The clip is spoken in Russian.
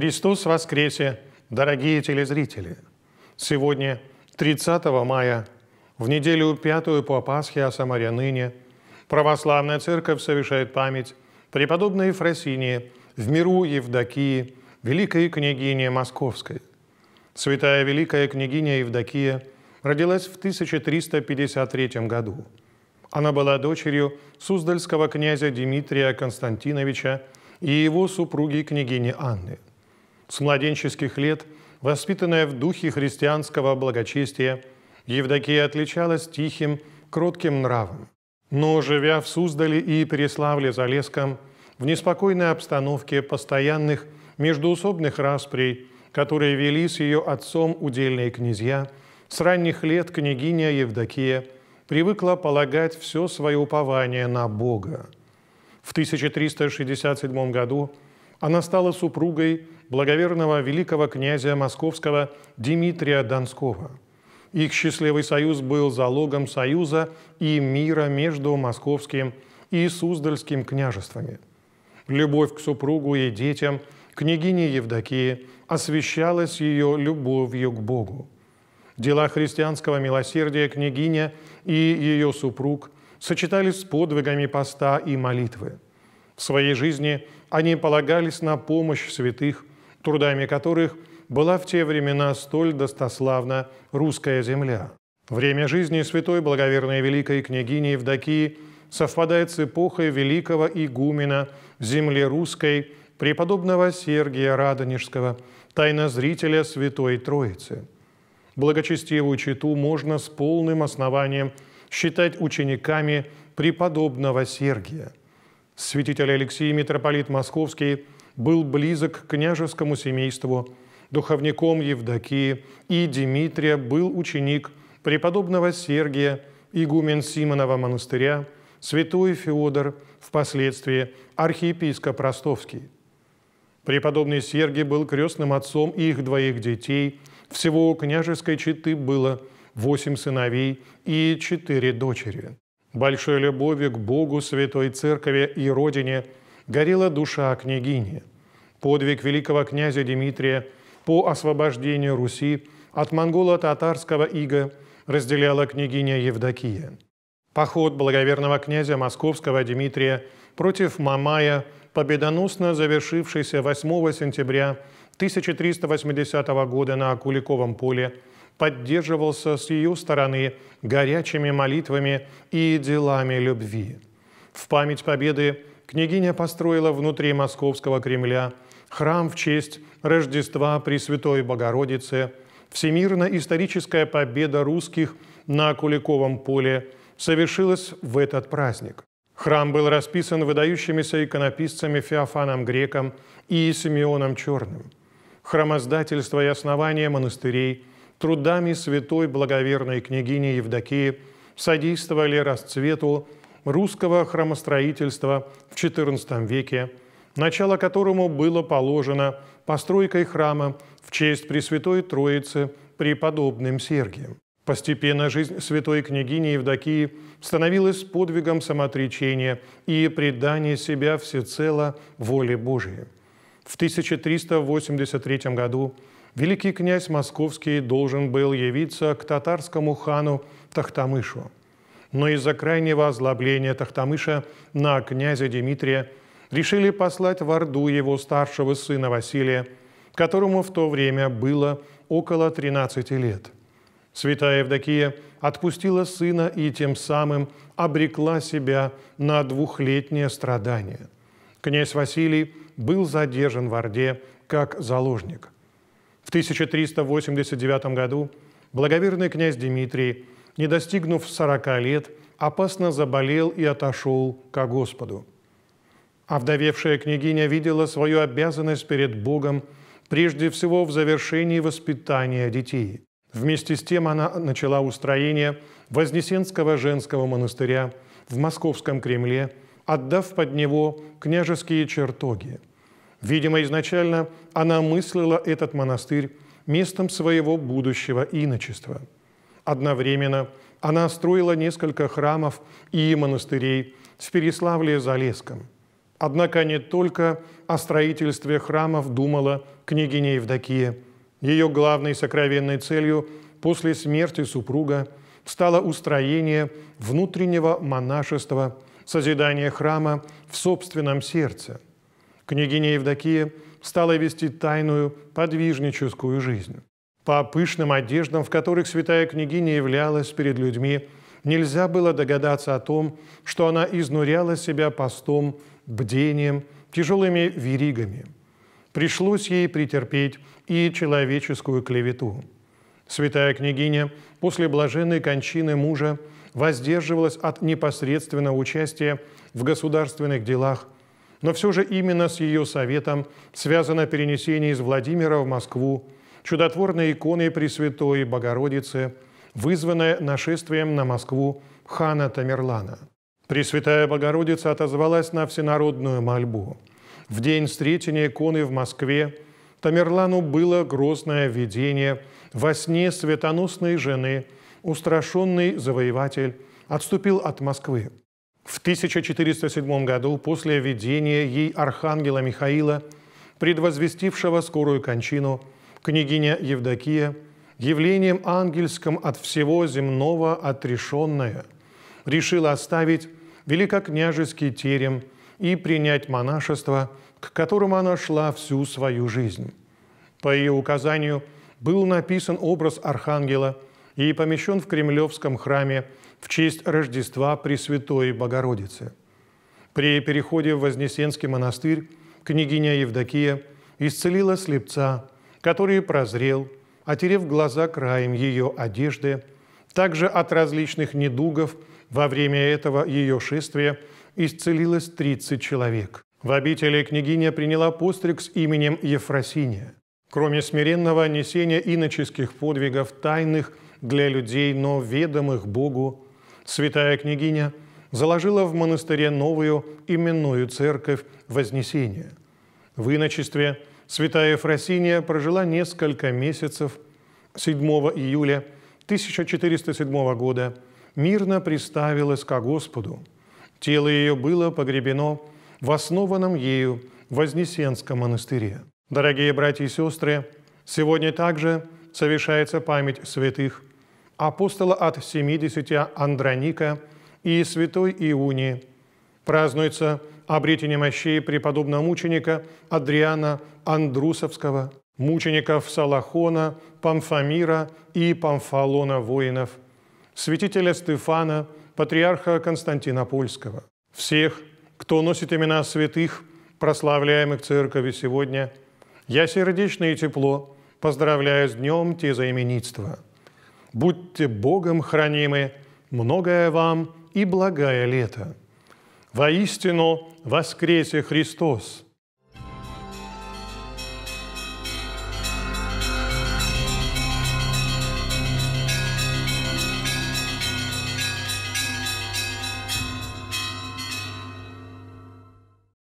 Христос воскресе, дорогие телезрители! Сегодня, 30 мая, в неделю пятую по Пасхе о а Самаре ныне, Православная Церковь совершает память преподобной Ефросинии, в миру Евдокии, великой княгини Московской. Святая великая княгиня Евдокия родилась в 1353 году. Она была дочерью суздальского князя Дмитрия Константиновича и его супруги княгини Анны – с младенческих лет, воспитанная в духе христианского благочестия, Евдокия отличалась тихим, кротким нравом. Но, живя в Суздале и Переславле-Залесском, в неспокойной обстановке постоянных междуусобных расприй, которые вели с ее отцом удельные князья, с ранних лет княгиня Евдокия привыкла полагать все свое упование на Бога. В 1367 году она стала супругой благоверного великого князя московского Дмитрия Донского. Их счастливый союз был залогом союза и мира между московским и суздальским княжествами. Любовь к супругу и детям княгини Евдокии освещалась ее любовью к Богу. Дела христианского милосердия княгиня и ее супруг сочетались с подвигами поста и молитвы. В своей жизни они полагались на помощь святых трудами которых была в те времена столь достославна русская земля. Время жизни святой благоверной великой княгини Евдокии совпадает с эпохой великого игумена земли русской преподобного Сергия Радонежского, тайнозрителя Святой Троицы. Благочестивую читу можно с полным основанием считать учениками преподобного Сергия. Святитель Алексий, митрополит Московский – был близок к княжескому семейству. Духовником Евдокии и Димитрия был ученик преподобного Сергия, игумен Симонова монастыря, святой Феодор, впоследствии архиепископ Ростовский. Преподобный Сергий был крестным отцом их двоих детей. Всего у княжеской четы было восемь сыновей и четыре дочери. Большой любовью к Богу, Святой Церкви и Родине – горела душа княгини. Подвиг великого князя Дмитрия по освобождению Руси от монголо-татарского ига разделяла княгиня Евдокия. Поход благоверного князя Московского Дмитрия против Мамая, победоносно завершившийся 8 сентября 1380 года на Куликовом поле, поддерживался с ее стороны горячими молитвами и делами любви. В память победы Княгиня построила внутри Московского Кремля храм в честь Рождества Пресвятой Богородицы, всемирно-историческая победа русских на Куликовом поле совершилась в этот праздник. Храм был расписан выдающимися иконописцами Феофаном Греком и Симеоном Черным. Храмоздательство и основание монастырей трудами святой благоверной княгини Евдокии содействовали расцвету русского храмостроительства в XIV веке, начало которому было положено постройкой храма в честь Пресвятой Троицы преподобным Сергием. Постепенно жизнь святой княгини Евдокии становилась подвигом самоотречения и предания себя всецело воле Божией. В 1383 году великий князь Московский должен был явиться к татарскому хану Тахтамышу – но из-за крайнего озлобления Тахтамыша на князя Дмитрия решили послать в Орду его старшего сына Василия, которому в то время было около 13 лет. Святая Евдокия отпустила сына и тем самым обрекла себя на двухлетнее страдание. Князь Василий был задержан в Орде как заложник. В 1389 году благоверный князь Дмитрий – не достигнув 40 лет, опасно заболел и отошел ко Господу. Овдовевшая княгиня видела свою обязанность перед Богом прежде всего в завершении воспитания детей. Вместе с тем она начала устроение Вознесенского женского монастыря в Московском Кремле, отдав под него княжеские чертоги. Видимо, изначально она мыслила этот монастырь местом своего будущего иночества – одновременно. Она строила несколько храмов и монастырей в Переславле-Залесском. Однако не только о строительстве храмов думала княгиня Евдокия. Ее главной сокровенной целью после смерти супруга стало устроение внутреннего монашества, созидание храма в собственном сердце. Княгиня Евдокия стала вести тайную подвижническую жизнь. По пышным одеждам, в которых святая княгиня являлась перед людьми, нельзя было догадаться о том, что она изнуряла себя постом, бдением, тяжелыми веригами. Пришлось ей претерпеть и человеческую клевету. Святая княгиня после блаженной кончины мужа воздерживалась от непосредственного участия в государственных делах, но все же именно с ее советом связано перенесение из Владимира в Москву – чудотворной иконы Пресвятой Богородицы, вызванное нашествием на Москву хана Тамерлана. Пресвятая Богородица отозвалась на всенародную мольбу. В день встретения иконы в Москве Тамерлану было грозное видение во сне светоносной жены, устрашенный завоеватель отступил от Москвы. В 1407 году, после видения ей архангела Михаила, предвозвестившего скорую кончину, княгиня Евдокия, явлением ангельском от всего земного отрешенная, решила оставить великокняжеский терем и принять монашество, к которому она шла всю свою жизнь. По ее указанию был написан образ архангела и помещен в Кремлевском храме в честь Рождества Пресвятой Богородицы. При переходе в Вознесенский монастырь княгиня Евдокия исцелила слепца – которые прозрел, отерев глаза краем ее одежды, также от различных недугов во время этого ее шествия исцелилось 30 человек. В обители княгиня приняла постриг с именем Ефросиния. Кроме смиренного несения иноческих подвигов, тайных для людей, но ведомых Богу, святая княгиня заложила в монастыре новую именную церковь Вознесения. В иночестве – Святая Фросиния прожила несколько месяцев 7 июля 1407 года, мирно приставилась ко Господу. Тело ее было погребено в основанном ею Вознесенском монастыре. Дорогие братья и сестры, сегодня также совершается память святых апостола от 70 Андроника и святой Иуни. Празднуется обретение мощей преподобного мученика Адриана Андрусовского, мучеников Салахона, Памфамира и Памфалона воинов, святителя Стефана, патриарха Константинопольского, всех, кто носит имена святых, прославляемых церковью сегодня, я сердечно и тепло поздравляю с днем те тезаименитства. Будьте Богом хранимы, многое вам и благая лето. Воистину воскресе Христос,